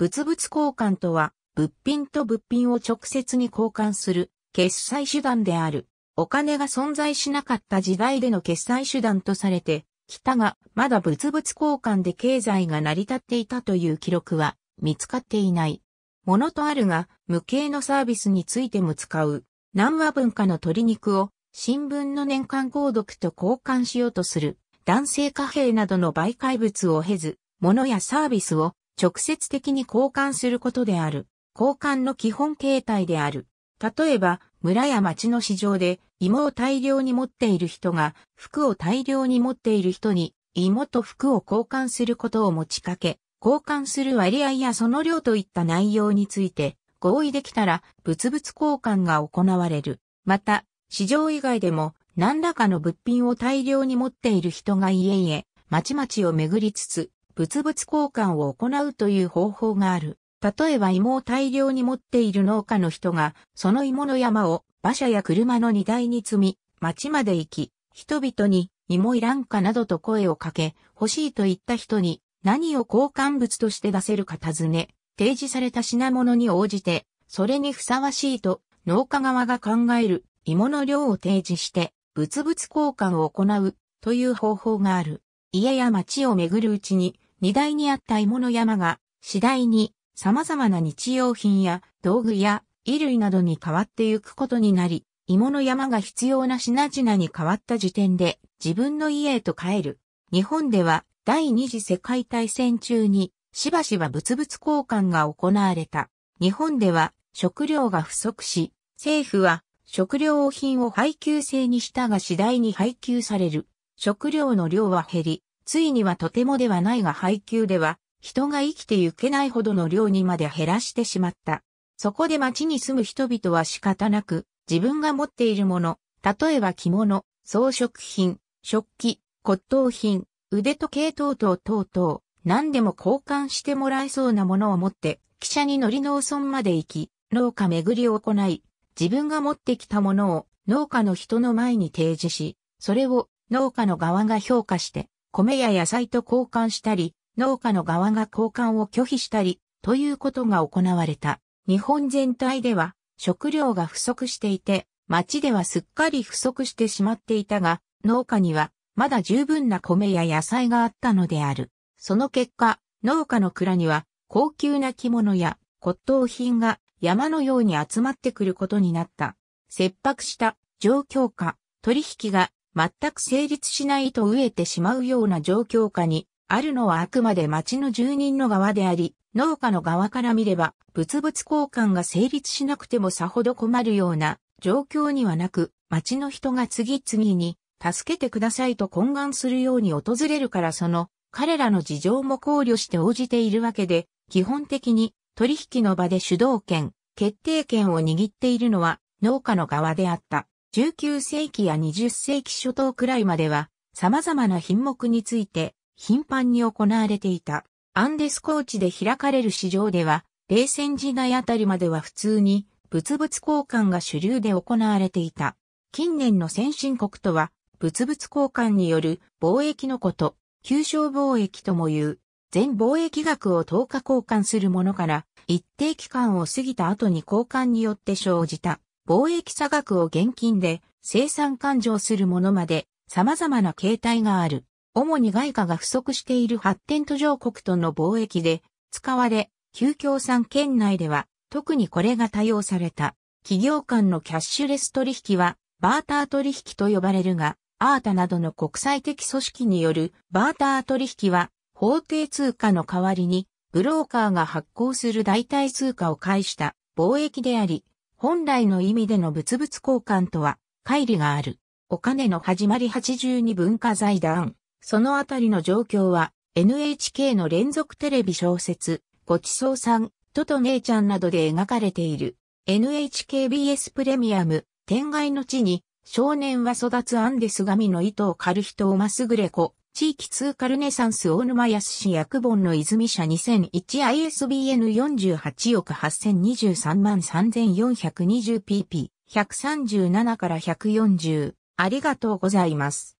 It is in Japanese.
物々交換とは、物品と物品を直接に交換する、決済手段である。お金が存在しなかった時代での決済手段とされて、きたが、まだ物々交換で経済が成り立っていたという記録は、見つかっていない。ものとあるが、無形のサービスについても使う、南和文化の鶏肉を、新聞の年間購読と交換しようとする、男性貨幣などの媒介物を経ず、物やサービスを直接的に交換することである。交換の基本形態である。例えば、村や町の市場で芋を大量に持っている人が服を大量に持っている人に芋と服を交換することを持ちかけ、交換する割合やその量といった内容について合意できたら物々交換が行われる。また、市場以外でも何らかの物品を大量に持っている人が家々、町々を巡りつつ、物々交換を行うという方法がある。例えば芋を大量に持っている農家の人が、その芋の山を馬車や車の荷台に積み、町まで行き、人々に芋いらんかなどと声をかけ、欲しいと言った人に何を交換物として出せるか尋ね、提示された品物に応じて、それにふさわしいと農家側が考える芋の量を提示して、物々交換を行うという方法がある。家や町を巡るうちに、荷台にあった芋の山が、次第に様々な日用品や道具や衣類などに変わってゆくことになり、芋の山が必要な品々に変わった時点で自分の家へと帰る。日本では第二次世界大戦中にしばしば物々交換が行われた。日本では食料が不足し、政府は食料品を配給制にしたが次第に配給される食料の量は減り、ついにはとてもではないが配給では、人が生きてゆけないほどの量にまで減らしてしまった。そこで町に住む人々は仕方なく、自分が持っているもの、例えば着物、装飾品、食器、骨董品、腕時計等々等々、何でも交換してもらえそうなものを持って、汽車に乗り農村まで行き、農家巡りを行い、自分が持ってきたものを農家の人の前に提示し、それを農家の側が評価して、米や野菜と交換したり、農家の側が交換を拒否したり、ということが行われた。日本全体では食料が不足していて、町ではすっかり不足してしまっていたが、農家にはまだ十分な米や野菜があったのである。その結果、農家の蔵には高級な着物や骨董品が山のように集まってくることになった。切迫した状況下、取引が全く成立しないと飢えてしまうような状況下に、あるのはあくまで町の住人の側であり、農家の側から見れば、物々交換が成立しなくてもさほど困るような状況にはなく、町の人が次々に、助けてくださいと懇願するように訪れるからその、彼らの事情も考慮して応じているわけで、基本的に取引の場で主導権、決定権を握っているのは農家の側であった。19世紀や20世紀初頭くらいまでは、様々な品目について、頻繁に行われていた。アンデス高地で開かれる市場では、冷戦時代あたりまでは普通に物々交換が主流で行われていた。近年の先進国とは、物々交換による貿易のこと、旧商貿易とも言う、全貿易額を10日交換するものから、一定期間を過ぎた後に交換によって生じた貿易差額を現金で生産勘定するものまで様々な形態がある。主に外貨が不足している発展途上国との貿易で使われ、旧共産圏内では特にこれが多用された。企業間のキャッシュレス取引はバーター取引と呼ばれるが、アータなどの国際的組織によるバーター取引は法定通貨の代わりにブローカーが発行する代替通貨を介した貿易であり、本来の意味での物々交換とは、乖離がある。お金の始まり82文化財団。そのあたりの状況は、NHK の連続テレビ小説、ごちそうさん、とと姉ちゃんなどで描かれている。NHKBS プレミアム、天外の地に、少年は育つアンデス神の糸を狩る人をまっすぐれ子、地域通貨ルネサンス大沼安市薬本の泉社 2001ISBN48 億8023万 3420pp137 から140ありがとうございます。